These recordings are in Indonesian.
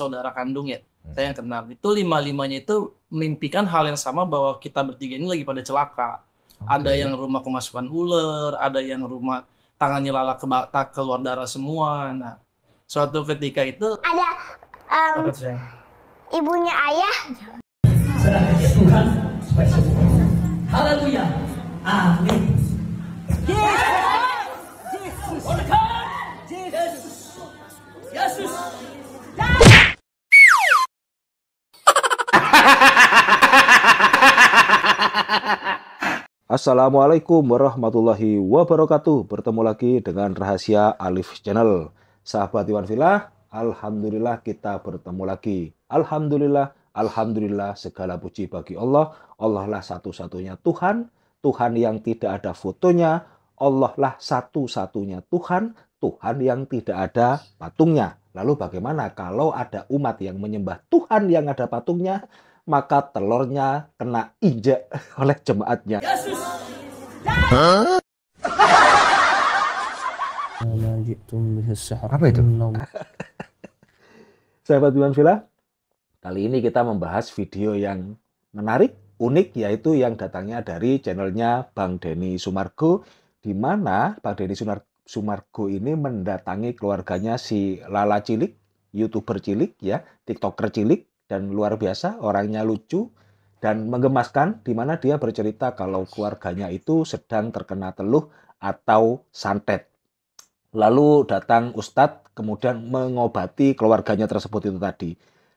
saudara kandung ya hmm. saya yang kenal itu lima limanya itu mimpikan hal yang sama bahwa kita bertiga ini lagi pada celaka okay. ada yang rumah kemasukan ular ada yang rumah tangannya lala ke keluar darah semua nah suatu ketika itu ada um, ibunya ayah Haleluya amin Assalamualaikum warahmatullahi wabarakatuh. Bertemu lagi dengan Rahasia Alif Channel. Sahabat Iwan Villa, Alhamdulillah kita bertemu lagi. Alhamdulillah, Alhamdulillah segala puji bagi Allah. Allah lah satu-satunya Tuhan. Tuhan yang tidak ada fotonya. Allah lah satu-satunya Tuhan. Tuhan yang tidak ada patungnya. Lalu bagaimana kalau ada umat yang menyembah Tuhan yang ada patungnya? maka telurnya kena injek oleh jemaatnya. Yesus. Huh? Apa itu? Sahabat Biman Villa, kali ini kita membahas video yang menarik, unik, yaitu yang datangnya dari channelnya Bang Denny Sumargo, di mana Bang Denny Sumargo ini mendatangi keluarganya si Lala Cilik, YouTuber Cilik, ya, TikToker Cilik, dan luar biasa, orangnya lucu dan menggemaskan di mana dia bercerita kalau keluarganya itu sedang terkena teluh atau santet. Lalu datang Ustadz kemudian mengobati keluarganya tersebut itu tadi.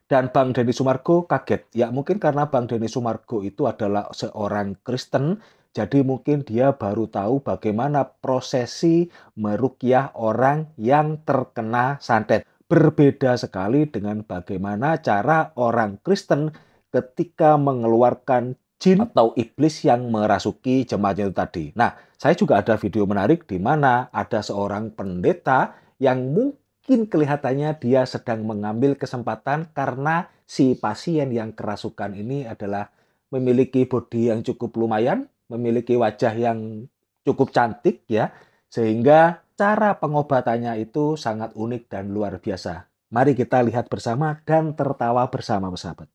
Dan Bang Denny Sumargo kaget. Ya mungkin karena Bang Denny Sumargo itu adalah seorang Kristen jadi mungkin dia baru tahu bagaimana prosesi merukyah orang yang terkena santet berbeda sekali dengan bagaimana cara orang Kristen ketika mengeluarkan jin atau iblis yang merasuki jemaatnya itu tadi. Nah, saya juga ada video menarik di mana ada seorang pendeta yang mungkin kelihatannya dia sedang mengambil kesempatan karena si pasien yang kerasukan ini adalah memiliki bodi yang cukup lumayan, memiliki wajah yang cukup cantik ya, sehingga Cara pengobatannya itu sangat unik dan luar biasa. Mari kita lihat bersama dan tertawa bersama, sahabat.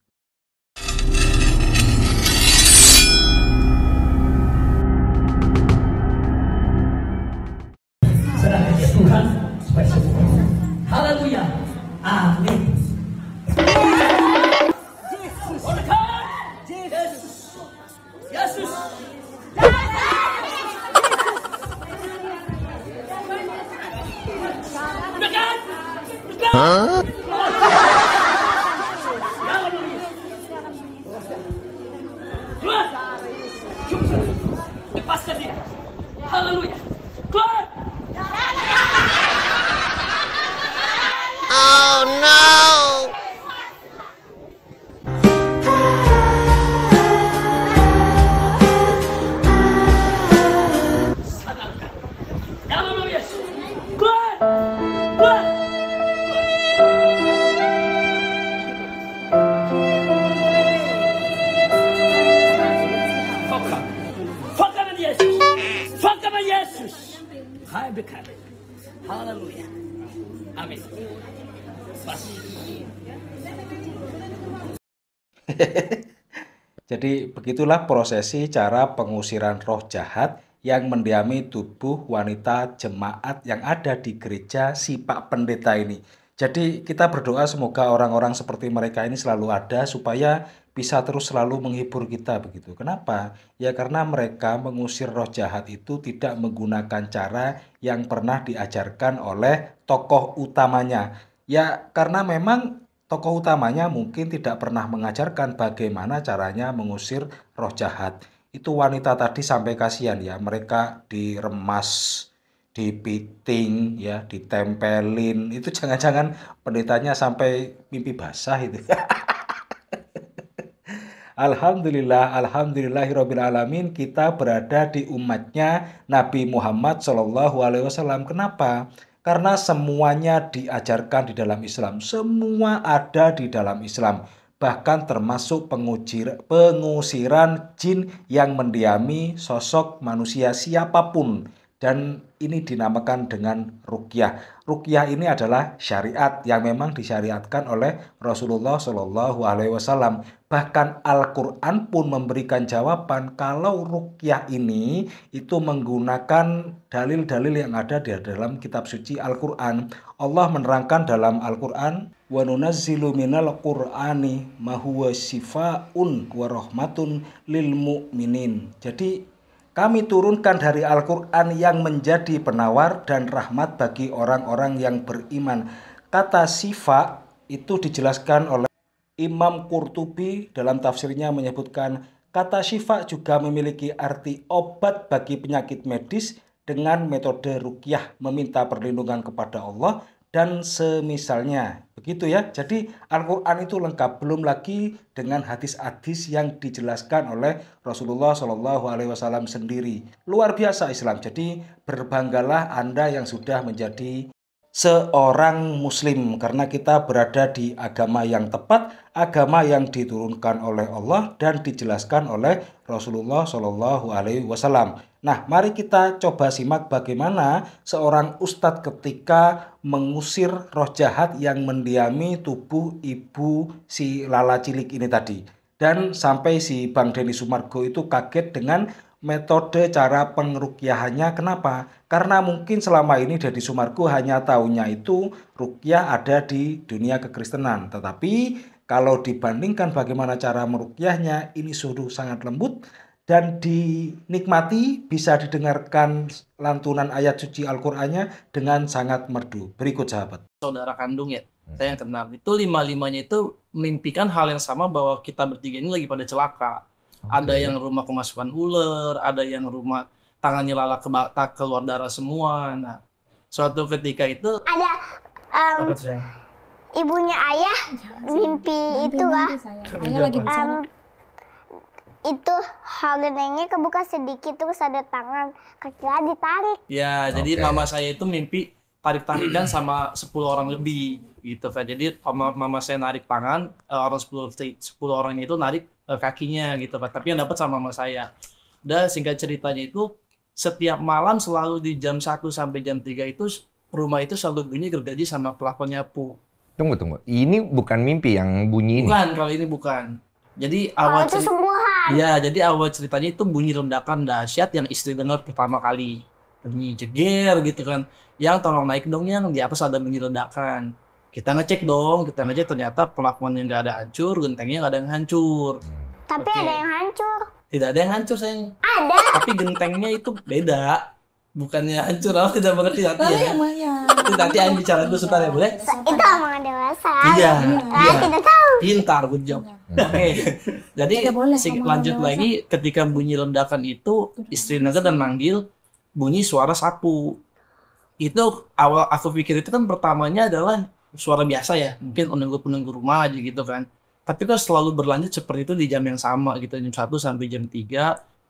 Jadi begitulah prosesi cara pengusiran roh jahat yang mendiami tubuh wanita jemaat yang ada di gereja si Pak Pendeta ini. Jadi kita berdoa semoga orang-orang seperti mereka ini selalu ada supaya bisa terus selalu menghibur kita begitu. Kenapa? Ya karena mereka mengusir roh jahat itu tidak menggunakan cara yang pernah diajarkan oleh tokoh utamanya. Ya karena memang Tokoh utamanya mungkin tidak pernah mengajarkan bagaimana caranya mengusir roh jahat. Itu wanita tadi sampai kasihan ya, mereka diremas, dipiting, ya, ditempelin. Itu jangan-jangan pendetanya sampai mimpi basah itu. Alhamdulillah, alhamdulillahirabbil alamin kita berada di umatnya Nabi Muhammad Shallallahu alaihi wasallam. Kenapa? Karena semuanya diajarkan di dalam Islam, semua ada di dalam Islam, bahkan termasuk pengujir, pengusiran jin yang mendiami sosok manusia siapapun dan ini dinamakan dengan rukyah. Rukyah ini adalah syariat yang memang disyariatkan oleh Rasulullah Shallallahu Alaihi Wasallam. Bahkan Al-Quran pun memberikan jawaban kalau rukyah ini itu menggunakan dalil-dalil yang ada di dalam kitab suci Al-Quran. Allah menerangkan dalam Al-Quran, وَنُنَزِّلُ مِنَ الْقُرْآنِ مَهُوَ شِفَاءٌ وَرَحْمَةٌ لِلْمُؤْمِنِينَ Jadi kami turunkan dari Al-Quran yang menjadi penawar dan rahmat bagi orang-orang yang beriman. Kata sifa itu dijelaskan oleh Imam Qurtubi dalam tafsirnya menyebutkan kata sifa juga memiliki arti obat bagi penyakit medis dengan metode rukyah meminta perlindungan kepada Allah dan semisalnya. Begitu ya. Jadi Al-Qur'an itu lengkap belum lagi dengan hadis-hadis yang dijelaskan oleh Rasulullah Shallallahu alaihi wasallam sendiri. Luar biasa Islam. Jadi berbanggalah Anda yang sudah menjadi seorang muslim karena kita berada di agama yang tepat, agama yang diturunkan oleh Allah dan dijelaskan oleh Rasulullah Shallallahu alaihi wasallam. Nah, mari kita coba simak bagaimana seorang ustadz ketika mengusir roh jahat yang mendiami tubuh ibu si lala cilik ini tadi. Dan sampai si Bang denny Sumargo itu kaget dengan metode cara pengrukiahannya. Kenapa? Karena mungkin selama ini denny Sumargo hanya tahunya itu rukyah ada di dunia kekristenan. Tetapi kalau dibandingkan bagaimana cara merukyahnya, ini suruh sangat lembut dan dinikmati bisa didengarkan lantunan ayat suci Al-Qur'annya dengan sangat merdu. Berikut sahabat. Saudara kandung ya, saya yang kenal. Itu lima-limanya itu mimpikan hal yang sama bahwa kita bertiga ini lagi pada celaka. Okay. Ada yang rumah kemasukan ular, ada yang rumah tangannya lala ke keluar darah semua. Nah, suatu ketika itu ada um, ibunya ayah iya, mimpi, itu lah. Ayah lagi Um, itu holiday kebuka sedikit terus ada tangan kecil ditarik. Ya, okay. jadi mama saya itu mimpi tarik dan sama 10 orang lebih gitu kan. Jadi mama, mama saya narik tangan, eh, orang 10 10 orang itu narik eh, kakinya gitu kan. Tapi yang dapat sama mama saya. Dan singkat ceritanya itu setiap malam selalu di jam 1 sampai jam 3 itu rumah itu selalu bunyi gergaji sama plafon nyapu. Tunggu tunggu, ini bukan mimpi yang bunyi ini. Bukan, kalau ini bukan. Jadi awal oh, itu semua Iya, iya, jadi awal ceritanya itu bunyi ledakan dahsyat yang istri dengar pertama kali. Bunyi jeger gitu kan. Yang tolong naik dong yang di atas ada bunyi ledakan. Kita ngecek dong, kita ngecek ternyata pelakuan yang gak ada hancur, gentengnya gak ada yang hancur. Tapi okay. ada yang hancur. Tidak ada yang hancur, sayang. Ada. Tapi gentengnya itu beda. Bukannya hancur, aku tidak mengerti oh, iya, nanti ya. Iya, Nanti Anji bicara dulu sebentar ya, boleh? Itu omongan dewasa. Iya. Nah, kan iya. Tidak tahu. pintar good job oke iya. nah, eh, jadi boleh, si, lanjut lagi ketika bunyi ledakan itu istri Naga dan manggil bunyi suara sapu itu awal aku pikir itu kan pertamanya adalah suara biasa ya mungkin penunggu-penunggu rumah aja gitu kan tapi kok selalu berlanjut seperti itu di jam yang sama gitu jam 1 sampai jam 3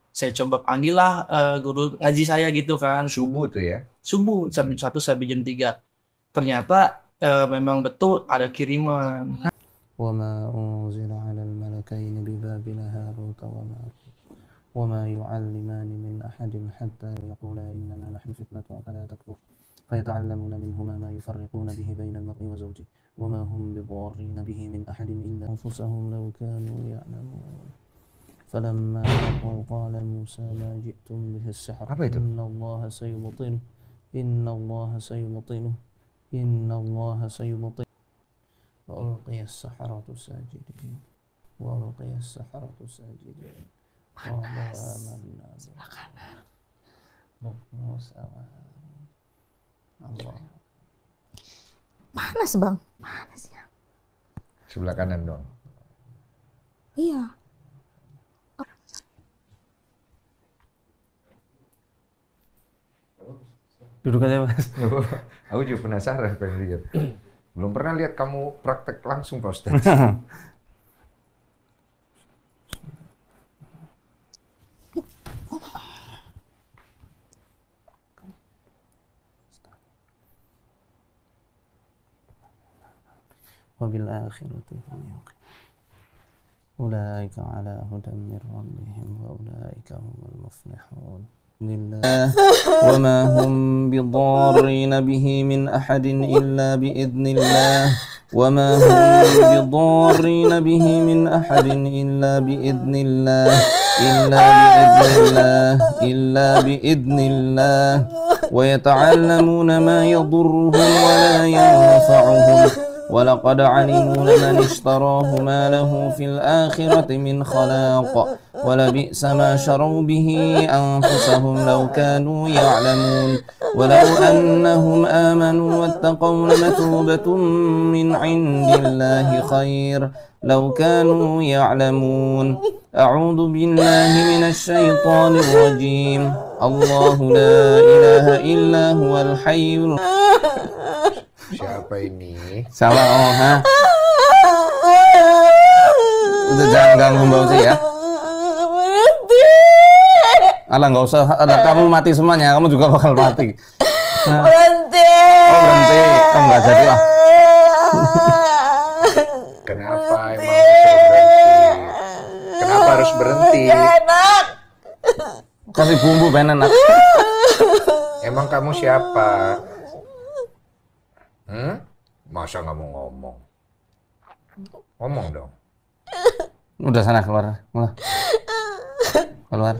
saya coba panggil lah uh, guru ngaji saya gitu kan subuh tuh ya subuh jam 1 sampai jam 3 ternyata uh, memang betul ada kiriman وما أنزل على الملكين ببابل هاروت وماروت وما يعلمان من أحد حتى يقولا إنما نحن فتنة فلا تكفر فيتعلمون منهما ما يفرقون به بين المرء وزوجه وما هم بضارين به من أحد إلا أنفسهم لو كانوا يعلمون فلما لقوا قال موسى ما جئتم به السحر إن الله سيبطنه إن الله سيبطنه إن الله سيبطنه ولقي السحرة ساجدين ولقي السحرة ساجدين قالوا آمنا موسى Allah panas bang panas ya sebelah kanan dong iya duduk aja mas aku juga penasaran pengen lihat belum pernah lihat kamu praktek langsung, Pak Ustaz. وبالآخرة هم أولئك على هدى من ربهم وأولئك هم المفلحون لله آه. وما هم بضارين به من أحد إلا بإذن الله وما هم بضارين به من أحد إلا بإذن الله إلا بإذن الله إلا بإذن الله ويتعلمون ما يضرهم ولا ينفعهم ولقد علموا لمن اشتراه ما له في الآخرة من خلاق ولبئس ما شروا به أنفسهم لو كانوا يعلمون ولو أنهم آمنوا واتقوا لمثوبة من عند الله خير لو كانوا يعلمون أعوذ بالله من الشيطان الرجيم الله لا إله إلا هو الحي Siapa ini? Salah oh ha. Udah jangan ganggu Mbak Uci ya. berhenti Alah nggak usah, ada kamu mati semuanya, kamu juga bakal mati. Berhenti. Oh berhenti, kamu oh, nggak jadi lah. Kenapa emang berhenti? Kenapa harus berhenti? Enak. Kasih bumbu enak Emang kamu siapa? Masa nggak mau ngomong? Ngomong dong. Udah sana keluar. Keluar. keluar.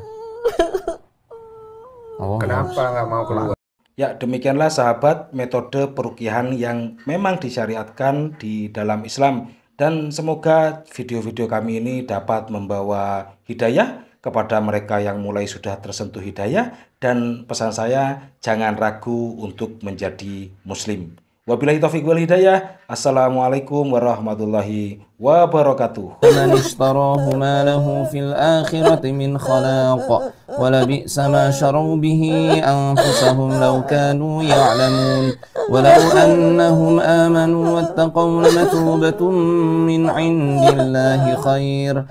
Oh, Kenapa nggak mau keluar? Ya demikianlah sahabat metode perukihan yang memang disyariatkan di dalam Islam dan semoga video-video kami ini dapat membawa hidayah kepada mereka yang mulai sudah tersentuh hidayah dan pesan saya jangan ragu untuk menjadi muslim. Wabillahi taufik wal hidayah. Assalamualaikum warahmatullahi wabarakatuh. Man ishtarahu ma lahu fil akhirati min khalaq wa bi'sa ma sharu bihi anfusahum law kanu ya'lamun Walau annahum amanu واتقوا لمثوبة min عند الله خير